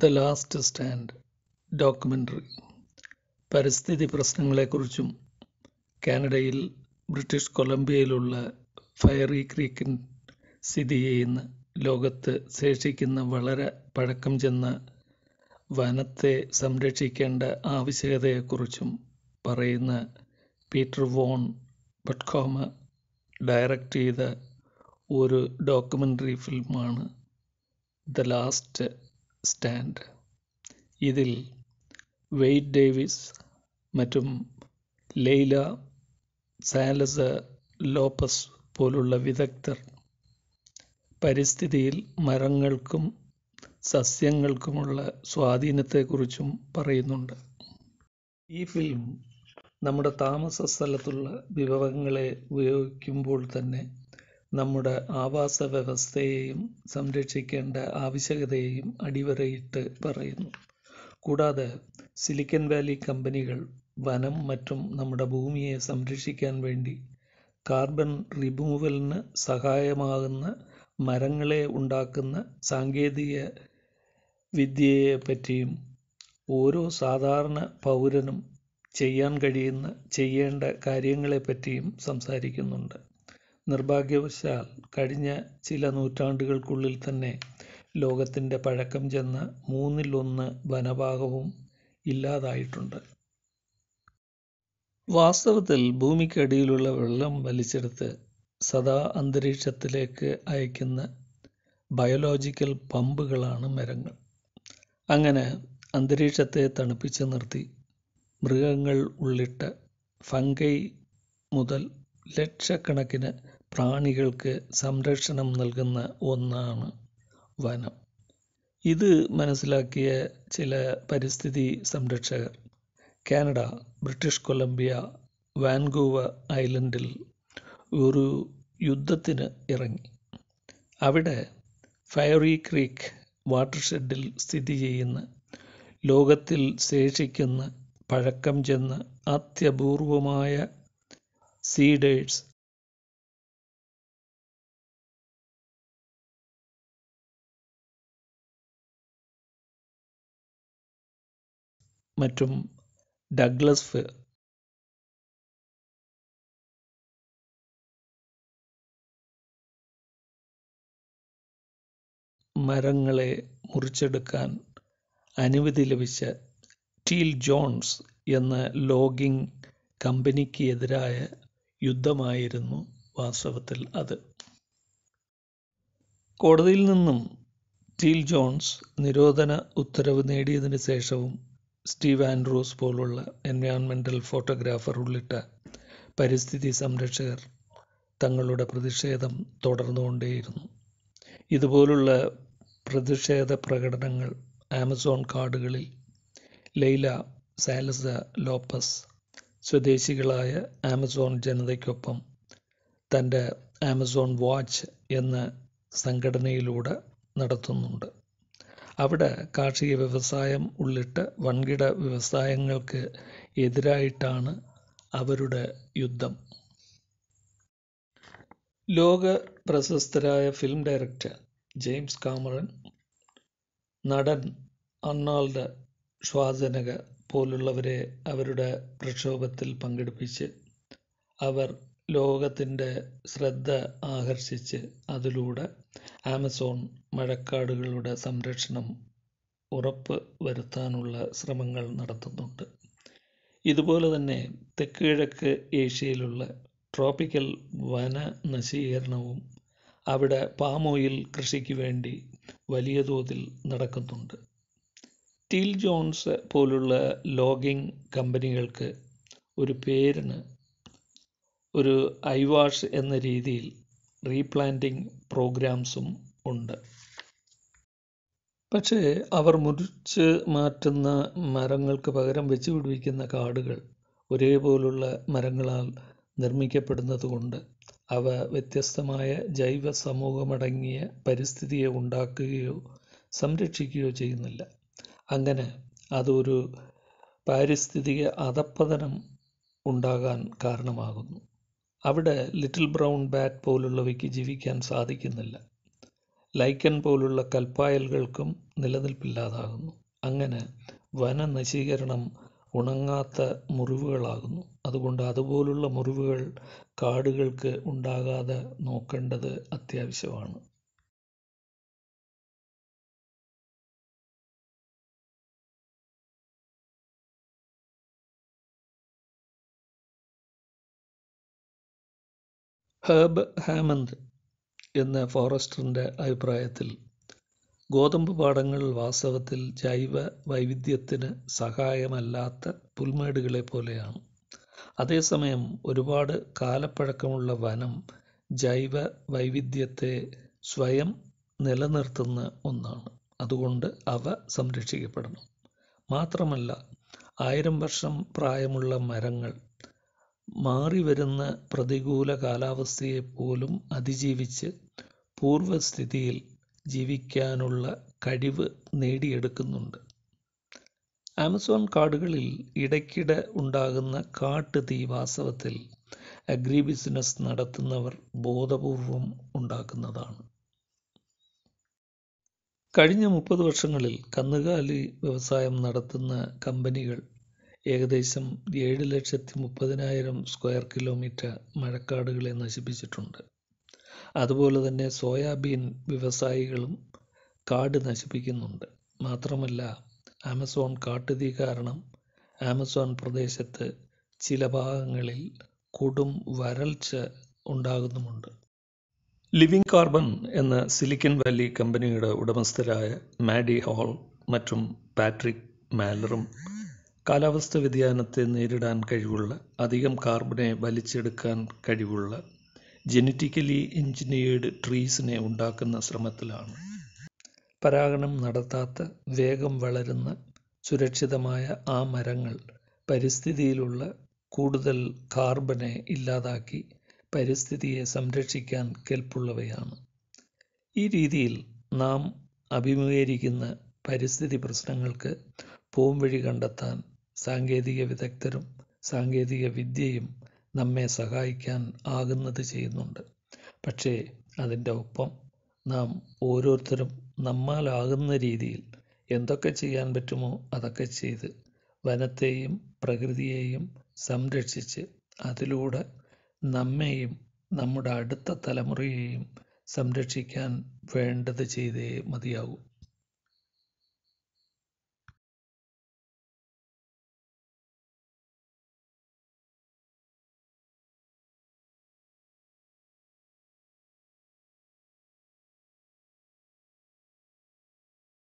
the last stand documentary പരിസ്ഥിതി പ്രശ്നങ്ങളെക്കുറിച്ചും കാനഡയിൽ British കൊളംബിയയിലുള്ള fairy ക്രീക്കിൻ സ്ഥിതി ചെയ്യുന്ന ലോകത്ത് ശേഷിക്കുന്ന വളരെ പഴക്കം ചെന്ന വനത്തെ സംരക്ഷിക്കേണ്ട ആവശ്യകതയെക്കുറിച്ചും പറയുന്ന പീറ്റർ വോൺ ബട്ട്കോമ ഡയറക്റ്റ് ചെയ്ത ഒരു ഡോക്യുമെൻ്ററി ഫിലിമാണ് ദ ലാസ്റ്റ് സ്റ്റാൻഡ് ഇതിൽ വെയ്റ്റ് ഡേവിസ് മറ്റും ലെയ്ല സാലസ് ലോപ്പസ് പോലുള്ള വിദഗ്ധർ പരിസ്ഥിതിയിൽ മരങ്ങൾക്കും സസ്യങ്ങൾക്കുമുള്ള സ്വാധീനത്തെക്കുറിച്ചും പറയുന്നുണ്ട് ഈ ഫിലിം നമ്മുടെ താമസ സ്ഥലത്തുള്ള വിഭവങ്ങളെ ഉപയോഗിക്കുമ്പോൾ തന്നെ നമ്മുടെ ആവാസ വ്യവസ്ഥയെയും സംരക്ഷിക്കേണ്ട ആവശ്യകതയെയും അടിവരയിട്ട് പറയുന്നു കൂടാതെ സിലിക്കൻ വാലി കമ്പനികൾ വനം മറ്റും നമ്മുടെ ഭൂമിയെ സംരക്ഷിക്കാൻ വേണ്ടി കാർബൺ റിമൂവലിന് സഹായമാകുന്ന മരങ്ങളെ ഉണ്ടാക്കുന്ന സാങ്കേതിക വിദ്യയെ പറ്റിയും ഓരോ സാധാരണ പൗരനും ചെയ്യാൻ കഴിയുന്ന ചെയ്യേണ്ട കാര്യങ്ങളെപ്പറ്റിയും സംസാരിക്കുന്നുണ്ട് നിർഭാഗ്യവശാൽ കഴിഞ്ഞ ചില നൂറ്റാണ്ടുകൾക്കുള്ളിൽ തന്നെ ലോകത്തിൻ്റെ പഴക്കം ചെന്ന മൂന്നിലൊന്ന് വനഭാഗവും ഇല്ലാതായിട്ടുണ്ട് വാസ്തവത്തിൽ ഭൂമിക്കടിയിലുള്ള വെള്ളം വലിച്ചെടുത്ത് സദാ അന്തരീക്ഷത്തിലേക്ക് അയക്കുന്ന ബയോളോജിക്കൽ പമ്പുകളാണ് മരങ്ങൾ അങ്ങനെ അന്തരീക്ഷത്തെ തണുപ്പിച്ച് നിർത്തി മൃഗങ്ങൾ ഉള്ളിട്ട് ഫംഗൈ മുതൽ ലക്ഷക്കണക്കിന് പ്രാണികൾക്ക് സംരക്ഷണം നൽകുന്ന ഒന്നാണ് വനം ഇത് മനസ്സിലാക്കിയ ചില പരിസ്ഥിതി സംരക്ഷകർ കാനഡ ബ്രിട്ടീഷ് കൊളംബിയ വാൻകൂവർ ഐലൻഡിൽ ഒരു യുദ്ധത്തിന് ഇറങ്ങി അവിടെ ഫയറി ക്രീക്ക് വാട്ടർഷെഡിൽ സ്ഥിതി ചെയ്യുന്ന ലോകത്തിൽ ശേഷിക്കുന്ന പഴക്കം ചെന്ന അത്യപൂർവമായ സീഡേഴ്സ് മറ്റും ഡഗ്ലസ് ഫിർ മരങ്ങളെ മുറിച്ചെടുക്കാൻ അനുമതി ലഭിച്ച ടീൽ ജോൺസ് എന്ന ലോഗിംഗ് കമ്പനിക്ക് എതിരായ യുദ്ധമായിരുന്നു വാസ്തവത്തിൽ അത് കോടതിയിൽ നിന്നും സ്റ്റീൽ ജോൺസ് നിരോധന ഉത്തരവ് നേടിയതിനു ശേഷവും സ്റ്റീവ് ആൻഡ്രൂസ് പോലുള്ള എൻവയോൺമെൻ്റൽ ഫോട്ടോഗ്രാഫർ ഉള്ളിട്ട പരിസ്ഥിതി സംരക്ഷകർ തങ്ങളുടെ പ്രതിഷേധം തുടർന്നുകൊണ്ടേയിരുന്നു ഇതുപോലുള്ള പ്രതിഷേധ പ്രകടനങ്ങൾ ആമസോൺ കാടുകളിൽ ലൈല സാലസ ലോപ്പസ് സ്വദേശികളായ ആമസോൺ ജനതയ്ക്കൊപ്പം തൻ്റെ ആമസോൺ വാച്ച് എന്ന സംഘടനയിലൂടെ നടത്തുന്നുണ്ട് അവിടെ കാർഷിക വ്യവസായം ഉള്ളിട്ട് വൻകിട വ്യവസായങ്ങൾക്ക് എതിരായിട്ടാണ് അവരുടെ യുദ്ധം ലോക പ്രശസ്തരായ ഫിലിം ഡയറക്ടർ ജെയിംസ് കാമറൻ നടൻ അർണാൾഡ് ഷ്വാസനഗർ പോലുള്ളവരെ അവരുടെ പ്രക്ഷോഭത്തിൽ പങ്കെടുപ്പിച്ച് അവർ ലോകത്തിൻ്റെ ശ്രദ്ധ ആകർഷിച്ച് അതിലൂടെ ആമസോൺ മഴക്കാടുകളുടെ സംരക്ഷണം ഉറപ്പ് വരുത്താനുള്ള ശ്രമങ്ങൾ നടത്തുന്നുണ്ട് ഇതുപോലെ തന്നെ തെക്ക് കിഴക്ക് ഏഷ്യയിലുള്ള ട്രോപ്പിക്കൽ വന നശീകരണവും അവിടെ പാമോയിൽ കൃഷിക്ക് വേണ്ടി വലിയ തോതിൽ നടക്കുന്നുണ്ട് സ്റ്റീൽ ജോൺസ് പോലുള്ള ലോഗിംഗ് കമ്പനികൾക്ക് ഒരു പേരിന് ഒരു ഐവാഷ് എന്ന രീതിയിൽ റീപ്ലാന്റിംഗ് പ്രോഗ്രാംസും ഉണ്ട് പക്ഷേ അവർ മുറിച്ച് മാറ്റുന്ന മരങ്ങൾക്ക് പകരം വെച്ച് പിടിപ്പിക്കുന്ന കാടുകൾ ഒരേപോലുള്ള മരങ്ങളാൽ നിർമ്മിക്കപ്പെടുന്നതുകൊണ്ട് അവ വ്യത്യസ്തമായ ജൈവ സമൂഹമടങ്ങിയ പരിസ്ഥിതിയെ ഉണ്ടാക്കുകയോ സംരക്ഷിക്കുകയോ ചെയ്യുന്നില്ല അങ്ങനെ അതൊരു പാരിസ്ഥിതിക അധപ്പതനം ഉണ്ടാകാൻ കാരണമാകുന്നു അവിടെ ലിറ്റിൽ ബ്രൗൺ ബാറ്റ് പോലുള്ളവയ്ക്ക് ജീവിക്കാൻ സാധിക്കുന്നില്ല ലൈക്കൻ പോലുള്ള കൽപ്പായലുകൾക്കും നിലനിൽപ്പില്ലാതാകുന്നു അങ്ങനെ വനനശീകരണം ഉണങ്ങാത്ത മുറിവുകളാകുന്നു അതുകൊണ്ട് അതുപോലുള്ള മുറിവുകൾ കാടുകൾക്ക് ഉണ്ടാകാതെ നോക്കേണ്ടത് അത്യാവശ്യമാണ് ഹേബ് ഹാമന്ത് എന്ന ഫോറസ്റ്ററിൻ്റെ അഭിപ്രായത്തിൽ ഗോതമ്പ് പാടങ്ങൾ വാസ്തവത്തിൽ ജൈവ വൈവിധ്യത്തിന് സഹായമല്ലാത്ത പുൽമേടുകളെ പോലെയാണ് അതേസമയം ഒരുപാട് കാലപ്പഴക്കമുള്ള വനം ജൈവ വൈവിധ്യത്തെ സ്വയം നിലനിർത്തുന്ന ഒന്നാണ് അതുകൊണ്ട് അവ സംരക്ഷിക്കപ്പെടണം മാത്രമല്ല ആയിരം വർഷം പ്രായമുള്ള മരങ്ങൾ മാറിവരുന്ന പ്രതികൂല കാലാവസ്ഥയെ പോലും അതിജീവിച്ച് പൂർവസ്ഥിതിയിൽ ജീവിക്കാനുള്ള കഴിവ് നേടിയെടുക്കുന്നുണ്ട് ആമസോൺ കാടുകളിൽ ഇടയ്ക്കിടെ ഉണ്ടാകുന്ന തീ വാസ്തവത്തിൽ അഗ്രി ബിസിനസ് നടത്തുന്നവർ ബോധപൂർവം ഉണ്ടാക്കുന്നതാണ് കഴിഞ്ഞ മുപ്പത് വർഷങ്ങളിൽ കന്നുകാലി വ്യവസായം നടത്തുന്ന കമ്പനികൾ ഏകദേശം ഏഴ് ലക്ഷത്തി മുപ്പതിനായിരം സ്ക്വയർ കിലോമീറ്റർ മഴക്കാടുകളെ നശിപ്പിച്ചിട്ടുണ്ട് അതുപോലെ തന്നെ സോയാബീൻ വ്യവസായികളും കാട് നശിപ്പിക്കുന്നുണ്ട് മാത്രമല്ല ആമസോൺ കാട്ടുതീ കാരണം ആമസോൺ പ്രദേശത്ത് ചില ഭാഗങ്ങളിൽ കൊടും വരൾച്ച ഉണ്ടാകുന്നുമുണ്ട് ലിവിംഗ് കാർബൺ എന്ന സിലിക്കൻ വാലി കമ്പനിയുടെ ഉടമസ്ഥരായ മാഡി ഹോൾ മറ്റും പാട്രിക് മാലറും കാലാവസ്ഥാ വ്യതിയാനത്തെ നേരിടാൻ കഴിവുള്ള അധികം കാർബണെ വലിച്ചെടുക്കാൻ കഴിവുള്ള ജനറ്റിക്കലി എഞ്ചിനീയേർഡ് ട്രീസിനെ ഉണ്ടാക്കുന്ന ശ്രമത്തിലാണ് പരാഗണം നടത്താത്ത വേഗം വളരുന്ന സുരക്ഷിതമായ ആ മരങ്ങൾ പരിസ്ഥിതിയിലുള്ള കൂടുതൽ കാർബണെ ഇല്ലാതാക്കി പരിസ്ഥിതിയെ സംരക്ഷിക്കാൻ കെൽപ്പുള്ളവയാണ് ഈ രീതിയിൽ നാം അഭിമുഖീകരിക്കുന്ന പരിസ്ഥിതി പ്രശ്നങ്ങൾക്ക് പോംവഴി കണ്ടെത്താൻ സാങ്കേതിക വിദഗ്ധരും സാങ്കേതിക വിദ്യയും നമ്മെ സഹായിക്കാൻ ആകുന്നത് ചെയ്യുന്നുണ്ട് പക്ഷേ അതിൻ്റെ ഒപ്പം നാം ഓരോരുത്തരും നമ്മാലാകുന്ന രീതിയിൽ എന്തൊക്കെ ചെയ്യാൻ പറ്റുമോ അതൊക്കെ ചെയ്ത് വനത്തെയും പ്രകൃതിയെയും സംരക്ഷിച്ച് അതിലൂടെ നമ്മെയും നമ്മുടെ അടുത്ത തലമുറയെയും സംരക്ഷിക്കാൻ വേണ്ടത് ചെയ്തേ മതിയാകൂ